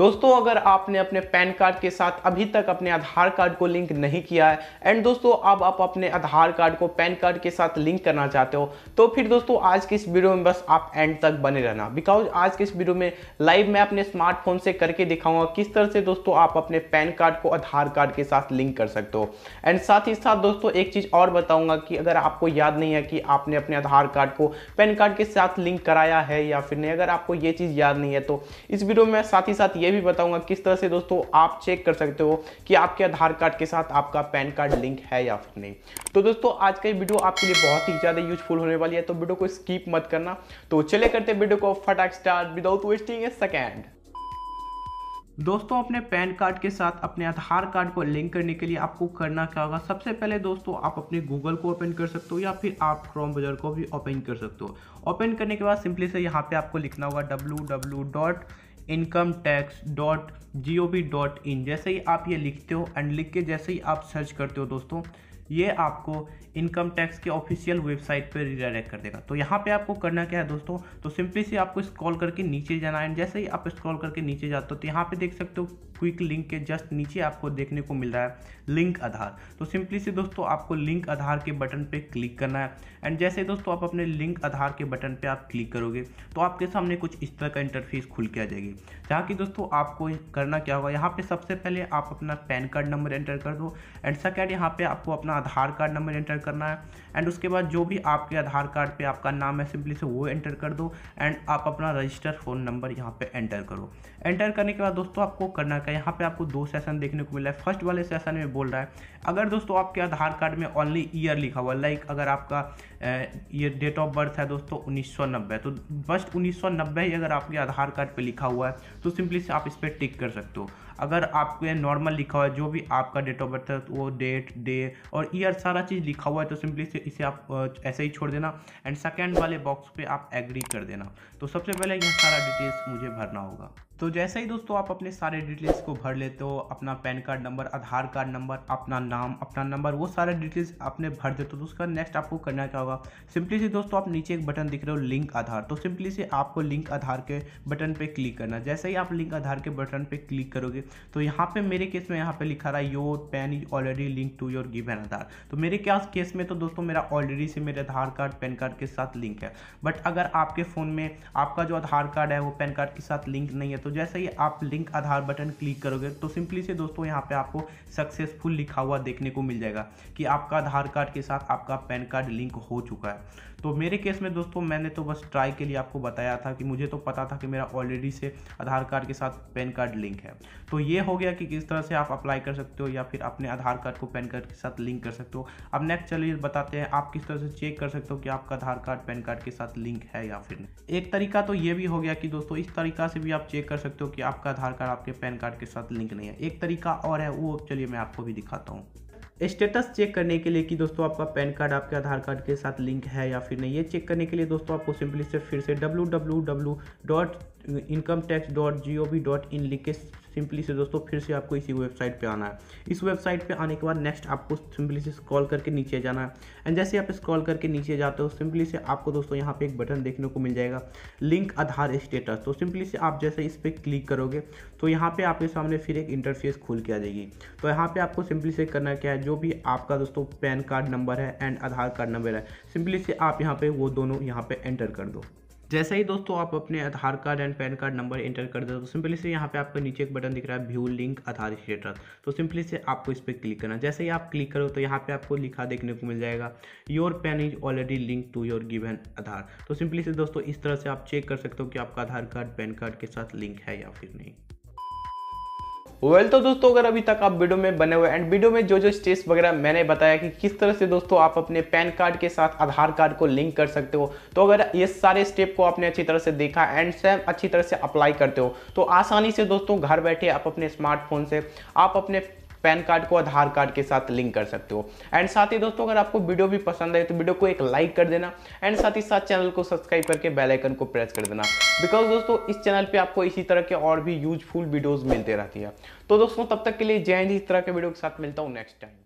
दोस्तों अगर आपने अपने पैन कार्ड के साथ अभी तक अपने आधार कार्ड को लिंक नहीं किया है एंड दोस्तों अब आप अपने आधार कार्ड को पैन कार्ड के साथ लिंक करना चाहते हो तो फिर दोस्तों आज की इस वीडियो में बस आप एंड तक बने रहना बिकॉज आज के इस वीडियो में लाइव मैं अपने स्मार्टफोन से करके दिखाऊंगा किस तरह से दोस्तों आप अपने पैन कार्ड को आधार कार्ड के साथ लिंक कर सकते हो एंड साथ ही साथ दोस्तों एक चीज़ और बताऊंगा कि अगर आपको याद नहीं है कि आपने अपने आधार कार्ड को पैन कार्ड के साथ लिंक कराया है या फिर नहीं अगर आपको ये चीज़ याद नहीं है तो इस वीडियो में साथ ही साथ ये भी बताऊंगा किस तरह से दोस्तों आप चेक कर सकते हो कि आपके आधार कार्ड के साथ आपका पैन कार्ड लिंक है या फिर नहीं तो दोस्तों आज का ये वीडियो आपके लिए बहुत ही ज़्यादा यूजफुल होने वाली है तो वीडियो को स्कीप मत करना तो चले करते वीडियो को फटाक start without wasting a second दोस्तों अपने पैन कार्ड के साथ अपने आधार कार्ड को लिंक करने के लिए आपको करना क्या होगा सबसे पहले दोस्तों आप अपने गूगल को ओपन कर सकते हो या फिर आप क्रोम ब्राउज़र को भी ओपन कर सकते हो ओपन करने के बाद सिंपली से यहाँ पे आपको लिखना होगा W W dot income tax dot G O V dot in जैसे ही आप ये लिखते हो एंड लिख के जैसे ही आप सर्च करते हो दोस्तों ये आपको इनकम टैक्स के ऑफिशियल वेबसाइट पर रिडायरेक्ट कर देगा तो यहाँ पे आपको करना क्या है दोस्तों तो सिंपली से आपको स्क्रॉल करके नीचे जाना है जैसे ही आप स्क्रॉल करके नीचे जाते हो तो यहाँ पे देख सकते हो क्विक लिंक के जस्ट नीचे आपको देखने को मिल रहा है लिंक आधार तो सिंपली से दोस्तों आपको लिंक आधार के बटन पर क्लिक करना है एंड जैसे दोस्तों आप अपने लिंक आधार के बटन पर आप क्लिक करोगे तो आपके सामने कुछ इस तरह का इंटरफेस खुल के आ जाएगी जहाँ की दोस्तों आपको करना क्या होगा यहाँ पर सबसे पहले आप अपना पैन कार्ड नंबर एंटर कर दो एंड सेकेंड यहाँ पे आपको अपना आधार कार्ड नंबर एंटर करना है एंड उसके बाद जो भी आपके आधार कार्ड पे आपका नाम है सिंपली से वो एंटर कर दो एंड आप अपना रजिस्टर फ़ोन नंबर यहाँ पे एंटर करो एंटर करने के बाद दोस्तों आपको करना क्या है यहाँ पे आपको दो सेशन देखने को मिला है फर्स्ट वाले सेशन में बोल रहा है अगर दोस्तों आपके आधार कार्ड में ओनली ईयर लिखा हुआ लाइक अगर आपका ये डेट ऑफ बर्थ है दोस्तों उन्नीस तो फर्स्ट उन्नीस ही अगर आपके आधार कार्ड पर लिखा हुआ है तो सिंपली से आप इस पर टिक कर सकते हो अगर आपके नॉर्मल लिखा हुआ है जो भी आपका डेट ऑफ बर्थ है तो वो डेट डे और ईयर सारा चीज़ लिखा हुआ है तो सिंपली से इसे आप ऐसे ही छोड़ देना एंड सेकेंड वाले बॉक्स पे आप एग्री कर देना तो सबसे पहले यह सारा डिटेल्स मुझे भरना होगा तो जैसे ही दोस्तों आप अपने सारे डिटेल्स को भर लेते हो अपना PAN card number Aadhaar card number अपना नाम अपना नंबर वो सारे डिटेल्स आपने भर देते हो तो उसका नेक्स्ट आपको करना क्या होगा सिंपली से दोस्तों आप नीचे एक बटन दिख रहे हो लिंक आधार तो सिंपली से आपको लिंक आधार के बटन पर क्लिक करना जैसे ही आप लिंक आधार के बटन पर क्लिक करोगे तो यहाँ पर मेरे केस में यहाँ पर लिखा रहा है your PAN is already link to your given Aadhaar तो मेरे क्या केस में तो दोस्तों मेरा ऑलरेडी से मेरे आधार कार्ड पैन कार्ड के साथ लिंक है बट अगर आपके फ़ोन में आपका जो आधार कार्ड है वो पैन कार्ड के साथ लिंक नहीं है तो तो जैसे ही आप लिंक आधार बटन क्लिक करोगे तो सिंपली से दोस्तों यहाँ पे आपको सक्सेसफुल लिखा हुआ देखने को मिल जाएगा कि आपका आधार कार्ड के साथ आपका पैन कार्ड लिंक हो चुका है तो मेरे केस में दोस्तों मैंने तो बस ट्राई के लिए आपको बताया था कि मुझे तो पता था कि मेरा ऑलरेडी से आधार कार्ड के साथ पैन कार्ड लिंक है तो ये हो गया कि किस तरह से आप अप्लाई कर सकते हो या फिर अपने आधार कार्ड को पैन कार्ड के साथ लिंक कर सकते हो अब नेक्स्ट चलिए बताते हैं आप किस तरह से चेक कर सकते हो कि आपका आधार कार्ड पैन कार्ड के साथ लिंक है या फिर एक तरीका तो ये भी हो गया कि दोस्तों इस तरीका से भी आप चेक कर सकते हो कि आपका आधार कार्ड आपके पैन कार्ड के साथ लिंक नहीं है एक तरीका और है वो चलिए मैं आपको भी दिखाता हूँ स्टेटस चेक करने के लिए कि दोस्तों आपका पैन कार्ड आपके आधार कार्ड के साथ लिंक है या फिर नहीं ये चेक करने के लिए दोस्तों आपको सिंपली से फिर से W W W dot income tax dot G O V dot in लिख के सिंपली से दोस्तों फिर से आपको इसी वेबसाइट पे आना है इस वेबसाइट पे आने के बाद नेक्स्ट आपको सिंपली से स्क्रॉल करके नीचे जाना है एंड जैसे आप स्क्रॉल करके नीचे जाते हो सिंपली से आपको दोस्तों यहाँ पे एक बटन देखने को मिल जाएगा लिंक आधार स्टेटस तो सिंपली से आप जैसे इस पर क्लिक करोगे तो यहाँ पर आपके सामने फिर एक इंटरफेस खुल के आ जाएगी तो यहाँ पर आपको सिंपली से करना क्या है जो भी आपका दोस्तों पैन कार्ड नंबर है एंड आधार कार्ड नंबर है सिंपली से आप यहाँ पर वो दोनों यहाँ पर एंटर कर दो जैसे ही दोस्तों आप अपने Aadhaar card and PAN card number enter कर दे तो सिंपली से यहाँ पे आपको नीचे एक बटन दिख रहा है व्यू लिंक आधार स्टेटस तो सिंपली से आपको इस पर क्लिक करना जैसे ही आप क्लिक करो तो यहाँ पे आपको लिखा देखने को मिल जाएगा your PAN is already link to your given Aadhaar तो सिंपली से दोस्तों इस तरह से आप चेक कर सकते हो कि आपका आधार कार्ड पैन कार्ड के साथ लिंक है या फिर नहीं वेल तो दोस्तों अगर अभी तक आप वीडियो में बने हुए एंड वीडियो में जो जो स्टेप्स वगैरह मैंने बताया कि किस तरह से दोस्तों आप अपने पैन कार्ड के साथ आधार कार्ड को लिंक कर सकते हो तो अगर ये सारे स्टेप को आपने अच्छी तरह से देखा एंड सेम अच्छी तरह से अप्लाई करते हो तो आसानी से दोस्तों घर बैठे आप अपने स्मार्टफोन से आप अपने पैन कार्ड को आधार कार्ड के साथ लिंक कर सकते हो एंड साथ ही दोस्तों अगर आपको वीडियो भी पसंद आए तो वीडियो को एक लाइक कर देना एंड साथ ही साथ चैनल को सब्सक्राइब करके बेलाइकन को प्रेस कर देना बिकॉज दोस्तों इस चैनल पर आपको इसी तरह के और भी यूजफुल वीडियोज़ मिलते रहती है तो दोस्तों तब तक के लिए जय हिंद इस तरह के वीडियो के साथ मिलता हूँ नेक्स्ट टाइम